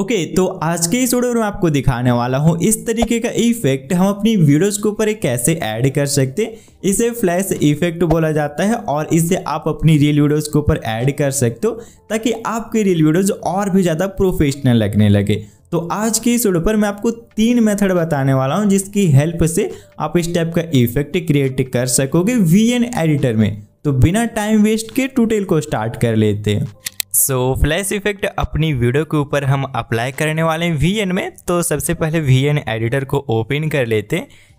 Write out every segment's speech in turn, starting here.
okay okay, तो आज के इस वीडियो में आपको दिखाने वाला हूँ इस तरीके का इफेक्ट हम अपनी वीडियोस के ऊपर कैसे ऐड कर सकते हैं इसे फ्लैश इफेक्ट बोला जाता है और इसे आप अपनी रील वीडियोस के ऊपर ऐड कर सकते हो ताकि आपके रील वीडियोस और भी ज़्यादा प्रोफेशनल लगने लगे तो आज के इस वीडियो पर मैं आपको तीन मेथड बताने वाला हूँ जिसकी हेल्प से आप इस टाइप का इफेक्ट क्रिएट कर सकोगे वी एडिटर में तो बिना टाइम वेस्ट के टूटेल को स्टार्ट कर लेते हैं सो फ्लैश इफेक्ट अपनी वीडियो के ऊपर हम अप्लाई करने वाले हैं वी में तो सबसे पहले वी एडिटर को ओपन कर लेते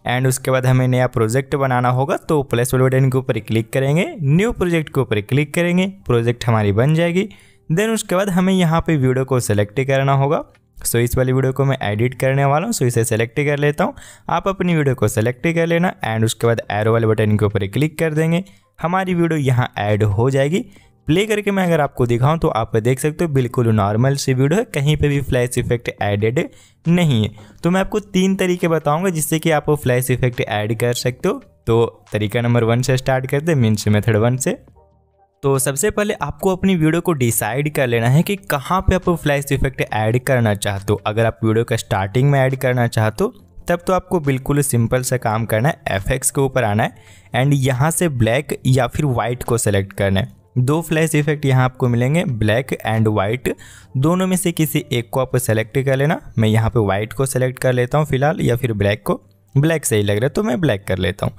एंड उसके बाद हमें नया प्रोजेक्ट बनाना होगा तो प्लस वाले बटन के ऊपर क्लिक करेंगे न्यू प्रोजेक्ट के ऊपर क्लिक करेंगे प्रोजेक्ट हमारी बन जाएगी देन उसके बाद हमें यहाँ पे वीडियो को सेलेक्ट करना होगा सो इस वाली वीडियो को मैं एडिट करने वाला हूँ सो इसे सेलेक्ट कर लेता हूँ आप अपनी वीडियो को सेलेक्ट कर लेना एंड उसके बाद एरो वाले बटन के ऊपर क्लिक कर देंगे हमारी वीडियो यहाँ ऐड हो जाएगी प्ले करके मैं अगर आपको दिखाऊं तो आप देख सकते हो बिल्कुल नॉर्मल सी वीडियो है कहीं पे भी फ्लैश इफेक्ट एडेड नहीं है तो मैं आपको तीन तरीके बताऊंगा जिससे कि आप फ्लैश इफेक्ट ऐड कर सकते हो तो तरीका नंबर वन से स्टार्ट करते हैं मीन्स मेथड वन से तो सबसे पहले आपको अपनी वीडियो को डिसाइड कर लेना है कि कहाँ पर आप फ्लैश इफेक्ट ऐड करना चाहते हो अगर आप वीडियो का स्टार्टिंग में ऐड करना चाहते हो तब तो आपको बिल्कुल सिंपल सा काम करना है एफ के ऊपर आना है एंड यहाँ से ब्लैक या फिर वाइट को सेलेक्ट करना है दो फ्लैश इफेक्ट यहाँ आपको मिलेंगे ब्लैक एंड वाइट दोनों में से किसी एक को आप सेलेक्ट कर लेना मैं यहाँ पे वाइट को सेलेक्ट कर लेता हूँ फिलहाल या फिर ब्लैक को ब्लैक सही लग रहा है तो मैं ब्लैक कर लेता हूँ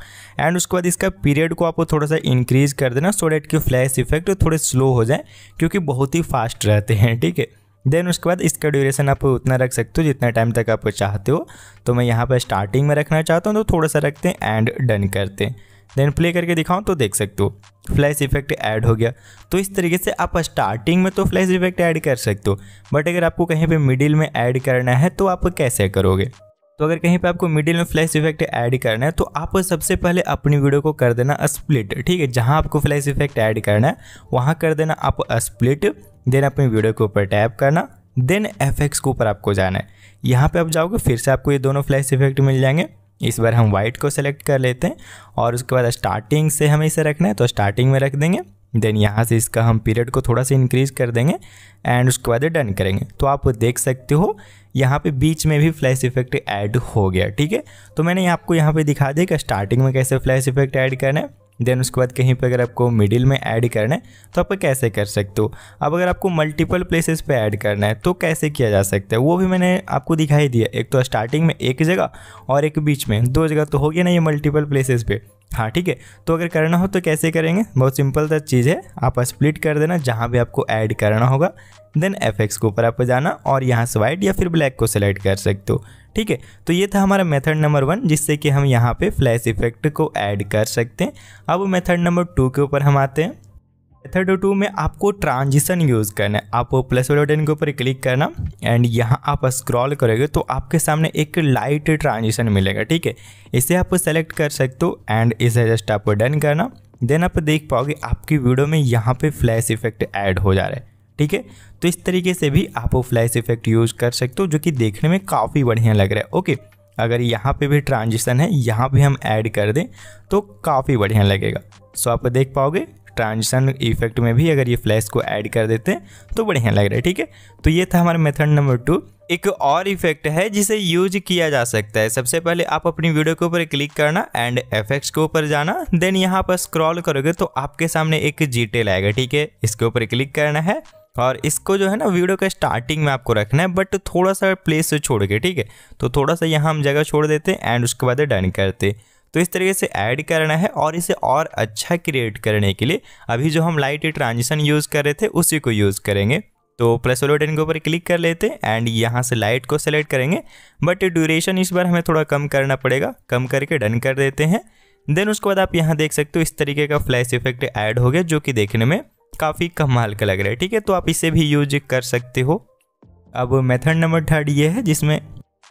एंड उसके बाद इसका पीरियड को आपको थोड़ा सा इंक्रीज कर देना सो डैट के फ्लैश इफेक्ट थोड़े स्लो हो जाए क्योंकि बहुत ही फास्ट रहते हैं ठीक है देन उसके बाद इसका ड्यूरेशन आप उतना रख सकते हो जितना टाइम तक आप चाहते हो तो मैं यहाँ पर स्टार्टिंग में रखना चाहता हूँ तो थोड़ा सा रखते हैं एंड डन करते हैं देन प्ले करके दिखाऊँ तो देख सकते हो फ्लैश इफेक्ट ऐड हो गया तो इस तरीके से आप स्टार्टिंग में तो फ्लैश इफेक्ट ऐड कर सकते हो बट अगर आपको कहीं पे मिडिल में ऐड करना है तो आप कैसे करोगे तो अगर कहीं पे आपको मिडिल में फ्लैश इफेक्ट ऐड करना है तो आप सबसे पहले अपनी वीडियो को कर देना स्प्लिट ठीक है जहां आपको फ्लैश इफेक्ट ऐड करना है वहाँ कर देना आप स्प्लिट देन अपनी वीडियो के ऊपर टैप करना देन एफ के ऊपर आपको जाना है यहाँ पे आप जाओगे फिर से आपको ये दोनों फ्लैश इफेक्ट मिल जाएंगे इस बार हम वाइट को सेलेक्ट कर लेते हैं और उसके बाद स्टार्टिंग से हमें इसे रखना है तो स्टार्टिंग में रख देंगे देन यहाँ से इसका हम पीरियड को थोड़ा सा इंक्रीज़ कर देंगे एंड उसके बाद डन करेंगे तो आप देख सकते हो यहाँ पे बीच में भी फ्लैश इफेक्ट ऐड हो गया ठीक है तो मैंने आपको यहाँ पे दिखा दिया कि स्टार्टिंग में कैसे फ्लैश इफेक्ट ऐड करना है देन उसके बाद कहीं पर अगर आपको मिडिल में ऐड करना है तो आप कैसे कर सकते हो अब अगर आपको मल्टीपल प्लेसेस पे ऐड करना है तो कैसे किया जा सकता है वो भी मैंने आपको दिखाई दिया एक तो स्टार्टिंग में एक जगह और एक बीच में दो जगह तो हो गया ना ये मल्टीपल प्लेसेस पे हाँ ठीक है तो अगर करना हो तो कैसे करेंगे बहुत सिंपल सा चीज़ है आप स्प्लिट कर देना जहाँ भी आपको ऐड करना होगा देन एफ एक्स के ऊपर आप जाना और यहाँ से वाइट या फिर ब्लैक को सेलेक्ट कर सकते हो ठीक है तो ये था हमारा मेथड नंबर वन जिससे कि हम यहाँ पे फ्लैश इफेक्ट को ऐड कर सकते हैं अब मेथड नंबर टू के ऊपर हम आते हैं मेथड टू में आपको ट्रांजिशन यूज़ करना है आप प्लस वाले बटन के ऊपर क्लिक करना एंड यहाँ आप स्क्रॉल करोगे तो आपके सामने एक लाइट ट्रांजिशन मिलेगा ठीक है इसे आप सेलेक्ट कर सकते हो एंड इसे जस्ट आप डन करना देन आप देख पाओगे आपकी वीडियो में यहाँ पे फ्लैश इफेक्ट ऐड हो जा रहा है ठीक है तो इस तरीके से भी आप फ्लैश इफेक्ट यूज़ कर सकते हो जो कि देखने में काफ़ी बढ़िया लग रहा है ओके अगर यहाँ पे भी ट्रांजिशन है यहाँ भी हम ऐड कर दें तो काफ़ी बढ़िया लगेगा सो आप देख पाओगे ट्रांजिशन इफेक्ट में भी अगर ये फ्लैश को ऐड कर देते हैं तो बढ़िया लग रहा है ठीक है तो ये था हमारा मेथड नंबर टू एक और इफेक्ट है जिसे यूज किया जा सकता है सबसे पहले आप अपनी वीडियो के ऊपर क्लिक करना एंड एफेक्ट्स के ऊपर जाना देन यहाँ पर स्क्रॉल करोगे तो आपके सामने एक जीटेल आएगा ठीक है इसके ऊपर क्लिक करना है और इसको जो है ना वीडियो का स्टार्टिंग में आपको रखना है बट थोड़ा सा प्लेस छोड़ के ठीक है तो थोड़ा सा यहाँ हम जगह छोड़ देते हैं एंड उसके बाद डन करते हैं तो इस तरीके से ऐड करना है और इसे और अच्छा क्रिएट करने के लिए अभी जो हम लाइट ट्रांजिशन यूज़ कर रहे थे उसी को यूज़ करेंगे तो प्लस वाले बटन के ऊपर क्लिक कर लेते हैं एंड यहाँ से लाइट को सेलेक्ट करेंगे बट ड्यूरेशन इस बार हमें थोड़ा कम करना पड़ेगा कम करके डन कर देते हैं देन उसके बाद आप यहाँ देख सकते हो इस तरीके का फ्लैश इफेक्ट ऐड हो गया जो कि देखने में काफ़ी कमाल का लग रहा है ठीक है तो आप इसे भी यूज कर सकते हो अब मेथड नंबर थर्ड ये है जिसमें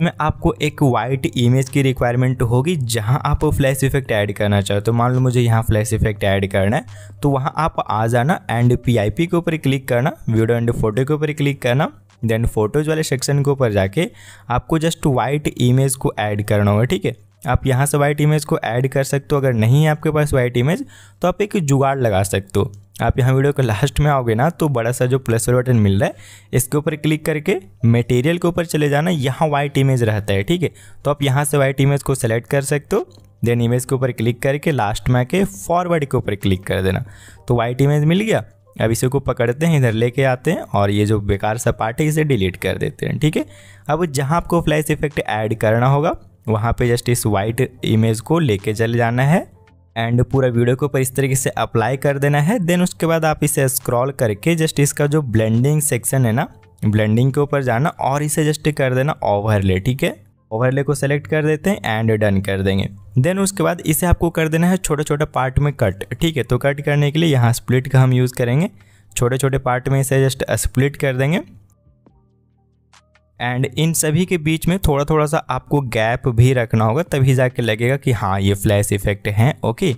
में आपको एक वाइट इमेज की रिक्वायरमेंट होगी जहां आप फ्लैश इफेक्ट ऐड करना चाहते हो तो मान लो मुझे यहाँ फ्लैश इफेक्ट ऐड करना है तो वहाँ आप आ जाना एंड पीआईपी के ऊपर क्लिक करना वीडियो एंड फोटो के ऊपर क्लिक करना देन फोटोज वाले सेक्शन के ऊपर जाके आपको जस्ट वाइट इमेज को ऐड करना होगा ठीक है आप यहाँ से वाइट इमेज को ऐड कर सकते हो अगर नहीं है आपके पास वाइट इमेज तो आप एक जुगाड़ लगा सकते हो आप यहाँ वीडियो के लास्ट में आओगे ना तो बड़ा सा जो प्लस वाला बटन मिल रहा है इसके ऊपर क्लिक करके मटेरियल के ऊपर चले जाना यहाँ वाइट इमेज रहता है ठीक है तो आप यहाँ से वाइट इमेज को सेलेक्ट कर सकते हो देन इमेज के ऊपर क्लिक करके लास्ट में आके फॉरवर्ड के ऊपर क्लिक कर देना तो वाइट इमेज मिल गया अब इसी को पकड़ते हैं इधर लेके आते हैं और ये जो बेकार सा पार्ट है इसे डिलीट कर देते हैं ठीक है अब जहाँ आपको फ्लैश इफेक्ट ऐड करना होगा वहाँ पे जस्ट इस वाइट इमेज को लेके चले जाना है एंड पूरा वीडियो के ऊपर इस तरीके से अप्लाई कर देना है देन उसके बाद आप इसे स्क्रॉल करके जस्ट इसका जो ब्लेंडिंग सेक्शन है ना ब्लेंडिंग के ऊपर जाना और इसे जस्ट कर देना ओवरले ठीक है ओवरले को सेलेक्ट कर देते हैं एंड डन कर देंगे देन उसके बाद इसे आपको कर देना है छोटे छोटे पार्ट में कट ठीक है तो कट करने के लिए यहाँ स्प्लिट का हम यूज़ करेंगे छोटे छोटे पार्ट में इसे जस्ट स्प्लिट कर देंगे एंड इन सभी के बीच में थोड़ा थोड़ा सा आपको गैप भी रखना होगा तभी जाके लगेगा कि हाँ ये फ्लैश इफेक्ट है ओके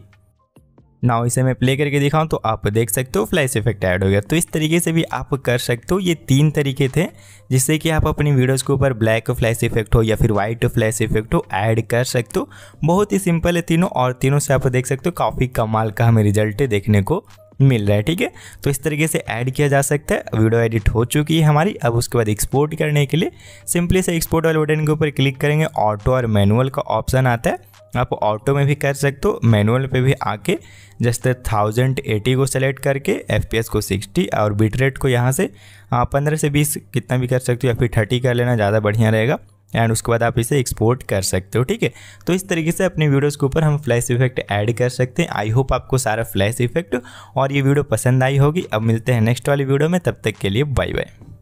नाउ इसे मैं प्ले करके दिखाऊं तो आप देख सकते हो फ्लैश इफेक्ट ऐड हो गया तो इस तरीके से भी आप कर सकते हो ये तीन तरीके थे जिससे कि आप अपनी वीडियोस के ऊपर ब्लैक फ्लैश इफेक्ट हो या फिर वाइट फ्लैश इफेक्ट हो ऐड कर सकते हो बहुत ही सिंपल है तीनों और तीनों से आप देख सकते हो काफ़ी कमाल का हमें रिजल्ट देखने को मिल रहा है ठीक है तो इस तरीके से ऐड किया जा सकता है वीडियो एडिट हो चुकी है हमारी अब उसके बाद एक्सपोर्ट करने के लिए सिंपली से एक्सपोर्ट वाले बटन के ऊपर क्लिक करेंगे ऑटो और मैनुअल का ऑप्शन आता है आप ऑटो में भी कर सकते हो मैनुअल पे भी आके जस्ट थाउजेंड एटी को सेलेक्ट करके एफ को सिक्सटी और बिट रेट को यहाँ से हाँ, पंद्रह से बीस कितना भी कर सकते हो या फिर थर्टी कर लेना ज़्यादा बढ़िया रहेगा एंड उसके बाद आप इसे एक्सपोर्ट कर सकते हो ठीक है तो इस तरीके से अपने वीडियोज़ के ऊपर हम फ्लैश इफेक्ट ऐड कर सकते हैं आई होप आपको सारा फ्लैश इफेक्ट और ये वीडियो पसंद आई होगी अब मिलते हैं नेक्स्ट वाली वीडियो में तब तक के लिए बाय बाय